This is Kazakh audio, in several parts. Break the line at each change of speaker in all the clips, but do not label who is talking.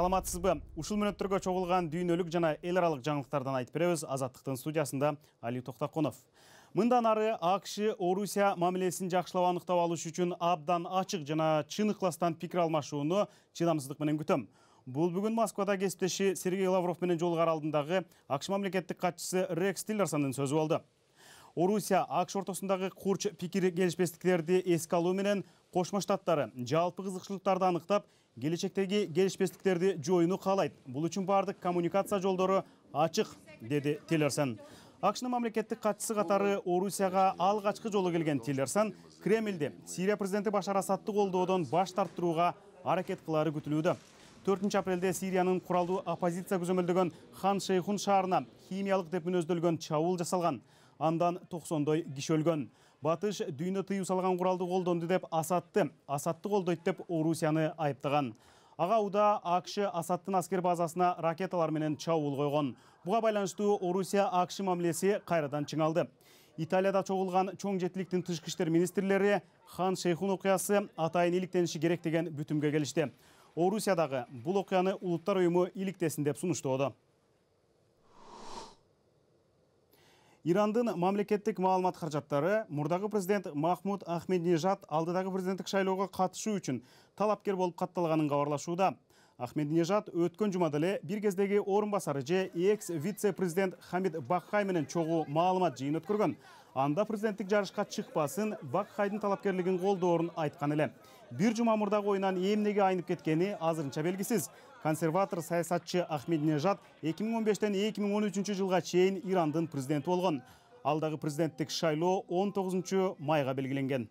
саламатсызбы ушул мүнөттөргө чогулган дүйнөлүк жана эл аралык жаңылыктардан айтып беребиз азаттыктын студиясында али токтокунов мындан ары акш орусия мамилесин жакшылап аныктап алыш үчүн абдан ачык жана чын ыкластан пикир алмашууну чыдамсыздык менен күтөм бул бүгүн москвада кесиптеши сергей лавров менен жолугар алдындагы акш мамлекеттик катчысы рекс тиллерсондун сөзү болду Орусия Акш ортасындағы құрч пикер келішпестіктерді еске алу менен қошма штаттары жалпы қызықшылықтарды анықтап, келешектегі келішпестіктерді жоюну қалайды. Бұл үшін бардық коммуникация жолдары ашық, деді Тиллерсон. Ақшының мемлекеттік қатысы қатары Орусияға алғашқы жолы келген Тиллерсон Кремльде Сирия президенті Башар Асадты қолдаудан баш тарттыруға аракет қылары күтілуді. 4 апрелде Сирияның құралды оппозиция күзөмөлдөгөн Хан Шейхун шаарына химиялық деп мүнөздөлгөн чабуул жасалған андан 90-дой киши өлгөн. Батыш дүйнө тыюу салган куралды колдонду деп асатты, асатты колдойт деп Орусияны айыптаган. уда АКШ Асаттын аскер базасына ракеталар менен чабуул койгон. Буга байланыштуу Орусия АКШ мамилеси кайрадан чыңалды. Италияда чогулган чоң жетиликтин тышкы иштер министрлери Хан Шейхун окуясы атайын иликтениши керек деген бүтүмгө келишти. Орусиядагы бул окуяны Улуттар уюму иликтесин деп сунуштоодо. Ирандың мамлекеттік маалымат қаржаттары мұрдағы президент махмуд ахмединежад алдыдағы президенттік шайлығы қатышу үшін талапкер болып қатталғанын кабарлашууда Ахмед өткөн өткен эле бир кездеги басары же экс вице президент хамид бакхай менен чогуу маалымат жыйын өткөргөн анда жарышқа жарышка чыкпасын талапкерлігін талапкерлигин колдоорун айтқан эле бир жума мұрдағы ойынан эмнеге айынып кеткені азырынча белгісіз. консерватор саясатчы ахмед нежад эки миң он бештен эки миң он үчүнчү жылга чейин ирандын президенти болгон ал дагы президенттик шайлоо он тогузунчу майга белгиленген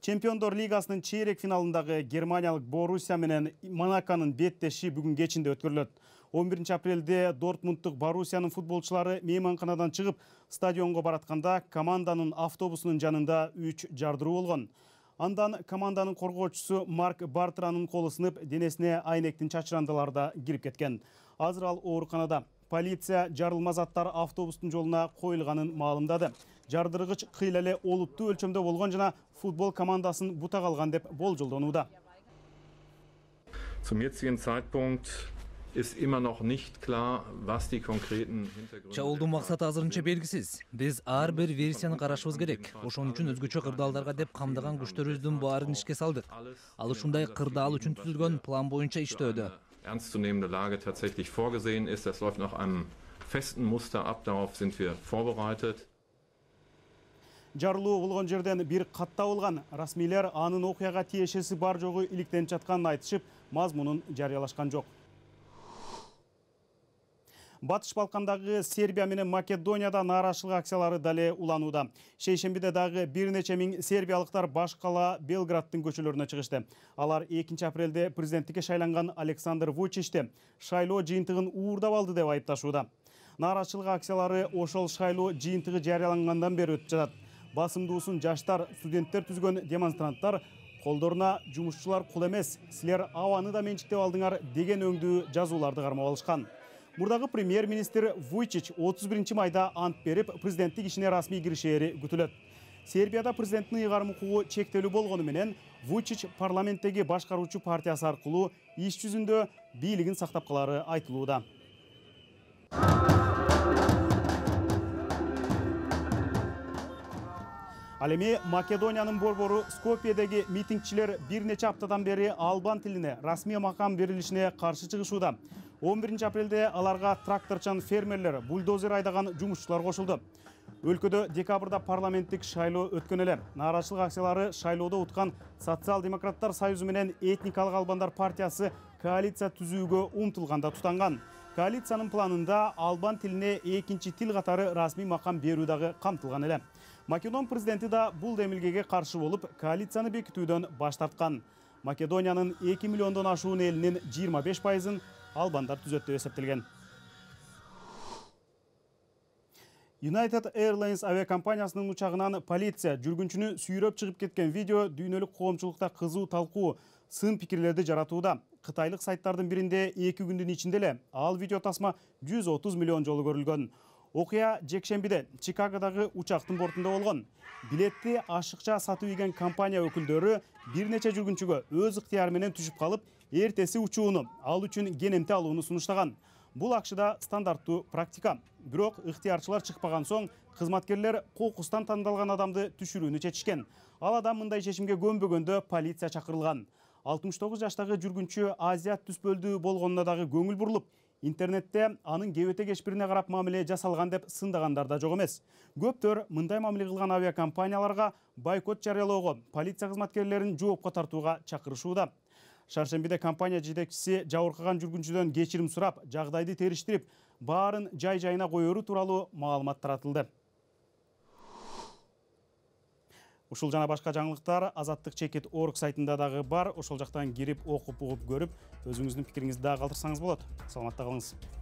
чемпиондор лигасынын чейрек финалындагы германиялык боруссия менен монаконун беттеши бүгүн кечинде өткөрүлөт он биринчи апрелде дортмундтук боруссиянын футболчулары мейманканадан чыгып стадионго баратканда команданын автобусунун жанында үч жардыруу болгон Андан команданың қорғаушысы Марк Бартраның қолы сынып, денесіне айнектин чачырандылары да кеткен. Азыр ал ооруканада. Полиция жарылмазаттар заттар автобустун қойылғанын коюлганын маалымдады. Жардыргыч кыйла эле олуттуу болған жана футбол командасын бута калган деп болжолдонууда ist immer noch nicht klar, was die konkreten чабуулдун максаты азырынча белгисиз биз ар бир версияны карашыбыз керек ошон үчүн өзгөчө кырдаалдарга деп камдаган күчтөрүбүздүн баарын ишке салдык ал ушундай кырдаал үчүн түзүлгөн план боюнча иштөөдө ernstzunehmende Lage tatsächlich vorgesehen ist. Das läuft noch einem festen Muster ab. Darauf sind wir vorbereitet. жарылуу болгон жерден бир катта табылган расмийлер анын окуяга тиешеси бар жогу иликтенип жатканын айтышып мазмунун жарыялашкан жок батыш балкандагы сербия менен македонияда нааразычылык акциялары дале уланууда шейшембиде дағы бир нече миң сербиялықтар баш қала белграддын көчөлөрүнө чыгышты алар 2 апрелде президенттикке шайланган александр вучичти шайло жиынтығын уурдап алды деп айыпташуда. нааразычылык акциялары ошол шайло жиынтығы жарияланғандан бері өтіп жатады. басымдуусун жаштар студенттер түзгөн демонстранттар колдоруна жумушчулар кул эмес силер абаны да менчиктеп алдыңар деген өңдүү жазууларды кармап алышкан Мұрдағы премьер-министр Вуйчич 31 майда ант беріп, президенттік ішіне расми кірішері күтіледі. Сербияда президенттің ұйғарымы құқығы чектелі болғаныменен Вуйчич парламенттегі башқаручы партиясы арқылы еш жүзінде бейлігін сақтап қалары айтылуда. Әлеме Македонияның борбору Скопиедегі митингчілер нече аптадан бері албан тіліне расмия мақам берілішіне қаршы чығышуда. 11 апрелде аларға тракторчан фермерлер, бульдозер айдаған жұмысшылар қосылды. Өлкөдө декабрда парламенттік шайлоо өткен эле. Нааразычылык акциялары шайлоодо уткан социал-демократтар союзы менен этникалык албандар партиясы коалиция түзүүгө умтулганда тутанган. Коалициянын планында албан тіліне экинчи тил катары расмий макам берүү дагы камтылган эле. Македон президенти да бул демилгеге каршы болуп, коалицияны бекитүүдөн баш тарткан. Македониянын 2 миллиондон ашуун элинин 25 пайызын албандар түзөт деп эсептелген United Airlines авиакомпаниясының учагынан полиция жүргіншіні сүйрөп шығып кеткен видео дүйнөлүк коомчулукта кызуу талкуу сын пикирлерди жаратууда. Қытайлық сайттардың биринде екі күндүн ичинде эле ал видео тасма 130 миллион жолу көрүлгөн. Окуя жекшембиде Чикагодагы учактын бортунда болгон. Билетти ашыкча сатып ийген компания өкүлдөрү бир нече жүргүнчүгө өз ыктыяры менен түшүп калып, эртеси учууну ал үчүн кенемте алууну сунуштаган бул акшда стандарттуу практика бирок ыктыярчылар чыкпаган соң кызматкерлер кокустан тандалган адамды түшүрүүнү чечишкен ал адам мындай чечимге көнбөгөндө полиция чакырылган алтымыш тогуз жаштагы жүргүнчү азия түспөлдүү болгонуна дагы көңүл бурулуп интернетте анын кебете кешпирине карап мамиле жасалган деп сындагандар да жок эмес көптөр мындай мамиле кылган авиакомпанияларга бойкот жарыялоого полиция кызматкерлерин жоопко тартууга чакырышууда шаршембиде компания жетекчиси жабыркаган жүргүнчүдөн кечирим сурап жагдайды териштирип баарын жай жайына коеру тууралуу маалымат таратылды ушул жана башка жаңылыктар азаттык чекит орг сайтында дагы бар ошол жактан кирип окуп угуп көрүп өзүңүздүн пикириңизди дагы калтырсаңыз болот саламатта калыңыз